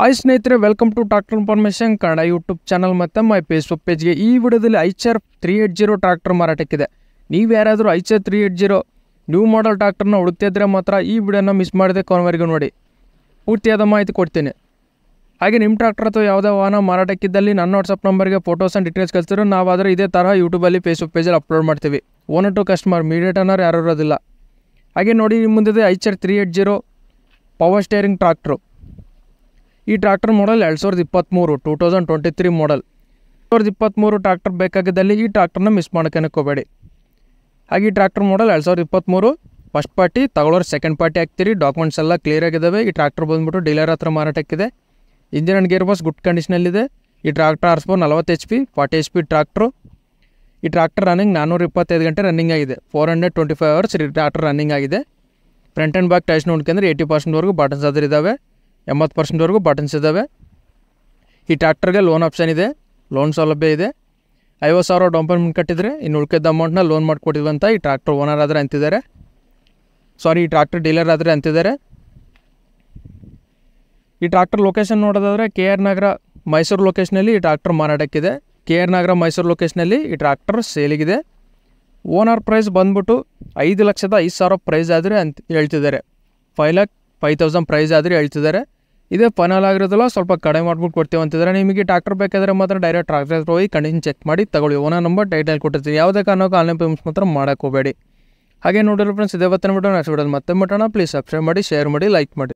hi ಸ್ನೇಹಿತರೆ welcome to tractor information Kannada YouTube channel ಮತ್ತು my Facebook ಪೇಜ್ಗೆ ಈ ವಿಡಿಯೋದಲ್ಲಿ H R three eight zero tractor ಮಾರಾಟಕ್ಕಿದೆ ನೀವು ಯಾರಾದರೂ H R three eight zero new model ಟ್ರಾಕ್ಟರ್ನ ಹುಡುಕ್ತಿದ್ರೆ ಮಾತ್ರ ಈ ವಿಡಿಯೋನ ಮಿಸ್ ಮಾಡಿದೆ ಕೊನೆವರೆಗೂ ನೋಡಿ ಪೂರ್ತಿಯಾದ ಮಾಹಿತಿ ಕೊಡ್ತೀನಿ ಹಾಗೆ ನಿಮ್ಮ ಟ್ರಾಕ್ಟರ್ ಅಥವಾ ಯಾವುದೇ ವಾಹನ ಮಾರಾಟಕ್ಕಿದ್ದಲ್ಲಿ ನನ್ನ ವಾಟ್ಸಪ್ ನಂಬರ್ಗೆ ಫೋಟೋಸ್ ಆ್ಯಂಡ್ ಡೀಟೇಲ್ಸ್ ನಾವು ನಾವಾದರೂ ಇದೇ ಥರ ಯೂಟ್ಯೂಬಲ್ಲಿ ಫೇಸ್ಬುಕ್ ಪೇಜಲ್ಲಿ ಅಪ್ಲೋಡ್ ಮಾಡ್ತೀವಿ ಓನರ್ ಟು ಕಸ್ಟಮರ್ ಮೀಡಿಯೇಟ್ ಅನ್ನೋರು ಯಾರು ಇರೋದಿಲ್ಲ ಹಾಗೆ ನೋಡಿ ನಿಮ್ಮ ಮುಂದಿದೆ H R three eight zero power steering tractor ಈ ಟ್ರ್ಯಾಕ್ಟರ್ ಮಾಡಲ್ ಎರಡು ಸಾವಿರದ ಇಪ್ಪತ್ತ್ಮೂರು two thousand twenty three model ಎರಡು ಸಾವಿರದ ಇಪ್ಪತ್ತ್ಮೂರು ಟ್ರ್ಯಾಕ್ಟರ್ ಬೇಕಾಗಿದ್ದಲ್ಲಿ ಈ ಟ್ರ್ಯಾಕ್ಟರ್ನ ಮಿಸ್ ಹೋಗಬೇಡಿ ಹಾಗೆ ಈ ಟ್ರ್ಯಾಕ್ಟರ್ ಮಾಡಲ್ ಎರಡು ಸಾವಿರದ ಇಪ್ಪತ್ತ್ಮೂರು ಫಸ್ಟ್ ಪಾರ್ಟಿ ತಗೊಳ್ಳೋರು ಸೆಕೆಂಡ್ ಪಾರ್ಟಿ ಹಾಕ್ತೀರಿ ಡಾಕ್ಯುಮೆಂಟ್ಸ್ ಎಲ್ಲ ಕ್ಲಿಯರ್ ಆಗಿದ್ದಾವೆ ಈ ಟ್ರ್ಯಾಕ್ಟರ್ ಬಂದ್ಬಿಟ್ಟು ಡೀಲರ್ ಹತ್ರ ಮಾರಾಟಕ್ಕಿದೆ engine and gear box good ಕಂಡೀಷನಲ್ಲಿದೆ ಈ ಟ್ರ್ಯಾಕ್ಟರ್ ಆರ್ಸ್ಬೋ ನಲವತ್ತು H P forty H P tractor ಈ ಟ್ರ್ಯಾಕ್ಟರ್ ರನ್ನಿಂಗ್ ನಾನೂರ ಇಪ್ಪತ್ತೈದು ಗಂಟೆ ರನ್ನಿಂಗ್ ಆಗಿದೆ four hundred twenty five hours ಈ ಟ್ರ್ಯಾಕ್ಟರ್ ರನ್ನಿಂಗ್ ಆಗಿದೆ ಫ್ರಂಟ್ ಆ್ಯಂಡ್ ಬ್ಯಾಕ್ ಟೈಸ್ ನೋಡ್ಕೊಂಡ್ರೆ ಏಯ್ಟಿ ಪರ್ಸೆಂಟ್ವರೆಗೂ ಬಟನ್ಸ್ ಅದ್ರ ಎಂಬತ್ತು ಪರ್ಸೆಂಟ್ವರೆಗೂ ಬಟನ್ಸ್ ಇದ್ದಾವೆ ಈ ಟ್ಯಾಕ್ಟರ್ಗೆ ಲೋನ್ ಆಪ್ಷನ್ ಇದೆ ಲೋನ್ ಸೌಲಭ್ಯ ಇದೆ ಐವತ್ತು ಸಾವಿರ ಡೌನ್ ಪೇಮೆಂಟ್ ಕಟ್ಟಿದರೆ ಇನ್ನು ಉಳ್ಕೆದ ಅಮೌಂಟ್ನ ಲೋನ್ ಮಾಡಿಕೊಟ್ಟಿದ್ವಿ ಅಂತ ಈ ಟ್ರ್ಯಾಕ್ಟರ್ ಓನರ್ ಆದರೆ ಅಂತಿದ್ದಾರೆ ಸಾರಿ ಈ ಟ್ರ್ಯಾಕ್ಟರ್ ಡೀಲರ್ ಆದರೆ ಅಂತಿದ್ದಾರೆ ಈ ಟ್ರ್ಯಾಕ್ಟರ್ ಲೊಕೇಶನ್ ನೋಡೋದಾದರೆ ಕೆ ಆರ್ ನಗರ ಮೈಸೂರು ಲೊಕೇಶನಲ್ಲಿ ಈ ಟ್ರ್ಯಾಕ್ಟರ್ ಮಾರಾಟಕ್ಕಿದೆ ಕೆ ಆರ್ ನಗರ ಮೈಸೂರು ಲೊಕೇಶನಲ್ಲಿ ಈ ಟ್ರ್ಯಾಕ್ಟರ್ ಸೇಲಿಗಿದೆ ಓನರ್ ಪ್ರೈಸ್ ಬಂದ್ಬಿಟ್ಟು ಐದು ಲಕ್ಷದ ಐದು ಸಾವಿರ ಪ್ರೈಸ್ ಆದರೆ ಅಂತ ಹೇಳ್ತಿದ್ದಾರೆ five lakh five thousand price ಆದರೆ ಹೇಳ್ತಿದ್ದಾರೆ ಇದೇ ಫೈನಲ್ ಆಗಿರೋದಲ್ಲ ಸ್ವಲ್ಪ ಕಡಿಮೆ ಮಾಡ್ಬಿಟ್ಟು ಕೊಡ್ತೀವಿ ಅಂತಿದ್ರೆ ನಿಮಗೆ ಡಾಕ್ಟರ್ ಬೇಕಾದರೆ ಮಾತ್ರ ಡೈರೆಕ್ಟ್ ಟ್ರಾಕ್ಟರ್ ಹೋಗಿ ಕಂಡೀಷನ್ ಚೆಕ್ ಮಾಡಿ ತಗೊಳ್ಳಿ ಓನರ್ ನಂಬರ್ ಟೈಟಲ್ ಕೊಟ್ಟಿರ್ತೀವಿ ಯಾವುದೇ ಕಾರಣಕ್ಕೂ ಆನ್ಲೈನ್ ಪೇಮೆಂಟ್ಸ್ ಮಾತ್ರ ಮಾಡೋಕ್ಕೋಬೇಡಿ ಹಾಗೆ ನೋಡಿರಿ ಫ್ರೆಂಡ್ಸ್ ಇದೇ ಬತ್ತಿನ ಬಿಟ್ಟು ನೆಕ್ಸ್ಟ್ ಬಿಡೋದು ಮತ್ತೆ ಮಟ್ಟಣ ಪ್ಲೀಸ್ ಸಬ್ಸ್ಕ್ರೈಬ್ ಮಾಡಿ ಶೇರ್ ಮಾಡಿ ಲೈಕ್ ಮಾಡಿ